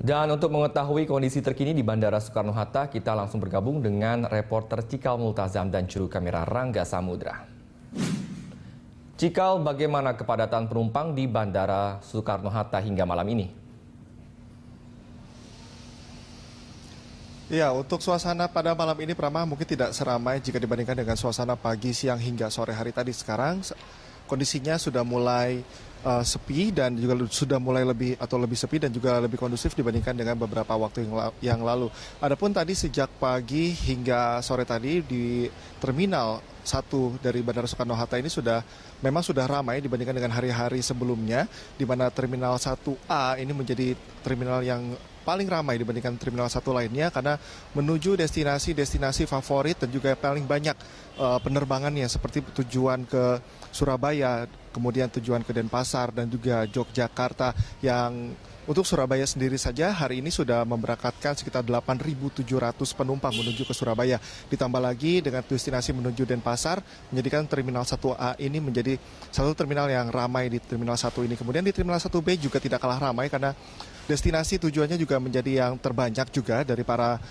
Dan untuk mengetahui kondisi terkini di Bandara Soekarno-Hatta, kita langsung bergabung dengan reporter Cikal Multazam dan juru kamera Rangga Samudra. Cikal, bagaimana kepadatan penumpang di Bandara Soekarno-Hatta hingga malam ini? Ya, untuk suasana pada malam ini Prama mungkin tidak seramai jika dibandingkan dengan suasana pagi, siang hingga sore hari tadi. Sekarang kondisinya sudah mulai uh, sepi dan juga sudah mulai lebih atau lebih sepi dan juga lebih kondusif dibandingkan dengan beberapa waktu yang, yang lalu. Adapun tadi sejak pagi hingga sore tadi di terminal 1 dari Bandara Soekarno-Hatta ini sudah memang sudah ramai dibandingkan dengan hari-hari sebelumnya di mana Terminal 1A ini menjadi terminal yang paling ramai dibandingkan terminal satu lainnya karena menuju destinasi-destinasi favorit dan juga paling banyak uh, penerbangannya seperti tujuan ke Surabaya, kemudian tujuan ke Denpasar dan juga Yogyakarta yang untuk Surabaya sendiri saja hari ini sudah memberangkatkan sekitar 8.700 penumpang menuju ke Surabaya. Ditambah lagi dengan destinasi menuju Denpasar menjadikan Terminal 1A ini menjadi satu terminal yang ramai di Terminal 1 ini. Kemudian di Terminal 1B juga tidak kalah ramai karena destinasi tujuannya juga menjadi yang terbanyak juga dari para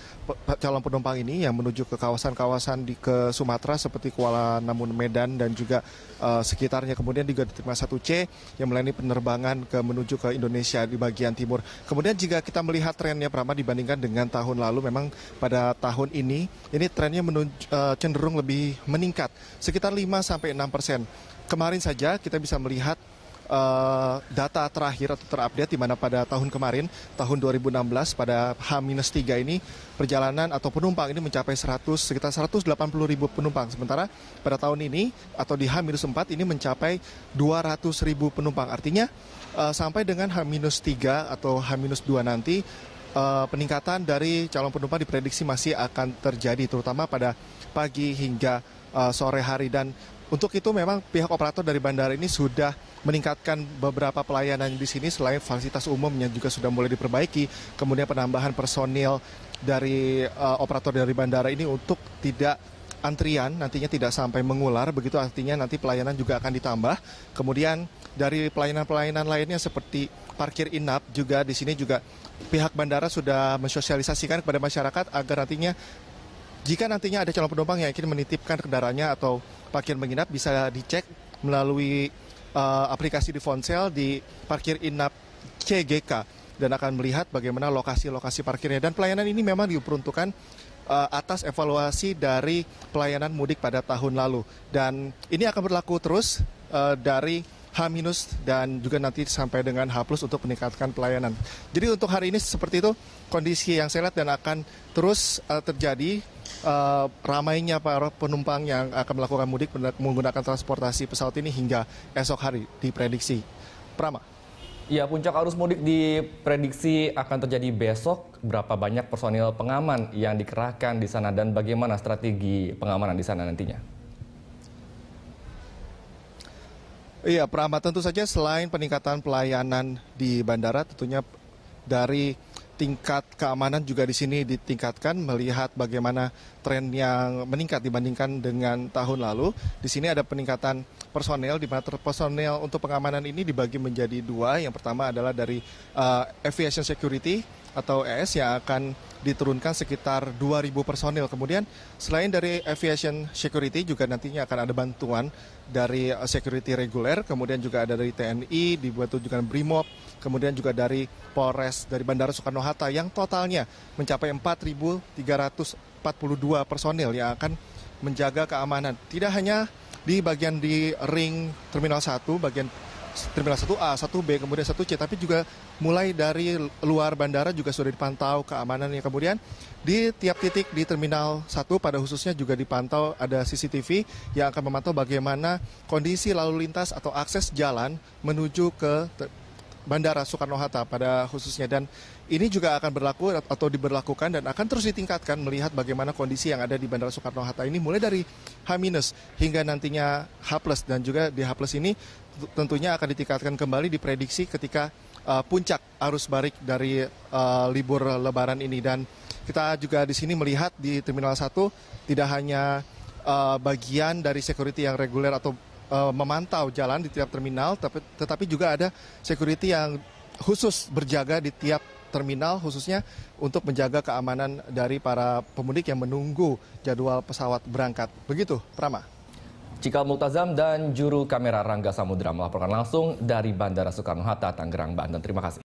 calon penumpang ini yang menuju ke kawasan-kawasan di ke Sumatera seperti Kuala Namun Medan dan juga uh, sekitarnya kemudian juga di Terminal 1C yang melayani penerbangan ke menuju ke Indonesia di bagian timur. Kemudian jika kita melihat trennya Prama dibandingkan dengan tahun lalu memang pada tahun ini ini trennya menuju, uh, eh, cenderung lebih meningkat sekitar 5 sampai 6 persen. Kemarin saja kita bisa melihat Eh, data terakhir atau terupdate di mana pada tahun kemarin, tahun 2016 pada H-3 ini perjalanan atau penumpang ini mencapai 100 sekitar 180 ribu penumpang. Sementara pada tahun ini atau di H-4 ini mencapai 200 ribu penumpang. Artinya uh, sampai dengan H-3 atau H-2 nanti uh, peningkatan dari calon penumpang diprediksi masih akan terjadi terutama pada pagi hingga uh, sore hari dan untuk itu memang pihak operator dari bandara ini sudah meningkatkan beberapa pelayanan di sini selain fasilitas umumnya juga sudah mulai diperbaiki, kemudian penambahan personil dari uh, operator dari bandara ini untuk tidak antrian nantinya tidak sampai mengular begitu artinya nanti pelayanan juga akan ditambah. Kemudian dari pelayanan-pelayanan lainnya seperti parkir inap juga di sini juga pihak bandara sudah mensosialisasikan kepada masyarakat agar nantinya jika nantinya ada calon penumpang yang ingin menitipkan kendaraannya atau parkir menginap bisa dicek melalui uh, aplikasi di ponsel di parkir inap CGK dan akan melihat bagaimana lokasi-lokasi parkirnya dan pelayanan ini memang diperuntukkan uh, atas evaluasi dari pelayanan mudik pada tahun lalu dan ini akan berlaku terus uh, dari H- dan juga nanti sampai dengan H+ untuk meningkatkan pelayanan. Jadi untuk hari ini seperti itu kondisi yang saya lihat dan akan terus uh, terjadi uh, ramainya para penumpang yang akan melakukan mudik menggunakan transportasi pesawat ini hingga esok hari diprediksi. Prama. Ya, puncak arus mudik diprediksi akan terjadi besok. Berapa banyak personil pengaman yang dikerahkan di sana dan bagaimana strategi pengamanan di sana nantinya? Iya, Prama tentu saja selain peningkatan pelayanan di bandara tentunya dari tingkat keamanan juga di sini ditingkatkan melihat bagaimana tren yang meningkat dibandingkan dengan tahun lalu. Di sini ada peningkatan personel di mana personel untuk pengamanan ini dibagi menjadi dua. Yang pertama adalah dari uh, aviation security atau ES yang akan diturunkan sekitar 2.000 personil. Kemudian selain dari aviation security juga nantinya akan ada bantuan dari eh, security reguler, kemudian juga ada dari TNI, dibuat juga BRIMOB, kemudian juga dari Polres dari Bandara Soekarno-Hatta yang totalnya mencapai 4.342 personil yang akan menjaga keamanan. Tidak hanya di bagian di ring Terminal 1, bagian terminal 1A, 1B, kemudian 1C, tapi juga mulai dari luar bandara juga sudah dipantau keamanannya. Kemudian di tiap titik di terminal 1 pada khususnya juga dipantau ada CCTV yang akan memantau bagaimana kondisi lalu lintas atau akses jalan menuju ke Bandara Soekarno-Hatta pada khususnya dan ini juga akan berlaku atau diberlakukan dan akan terus ditingkatkan melihat bagaimana kondisi yang ada di Bandara Soekarno-Hatta ini mulai dari H- hingga nantinya H+ dan juga di H+ ini tentunya akan ditingkatkan kembali diprediksi ketika uh, puncak arus balik dari uh, libur lebaran ini dan kita juga di sini melihat di Terminal 1 tidak hanya uh, bagian dari security yang reguler atau Eh, memantau jalan di tiap terminal, tapi, tetapi juga ada security yang khusus berjaga di tiap terminal khususnya untuk menjaga keamanan dari para pemudik yang menunggu jadwal pesawat berangkat. Begitu, Prama. Cikal Multazam dan juru kamera Rangga Samudra melaporkan langsung dari Bandara Soekarno-Hatta, Tangerang, Banten. Terima kasih.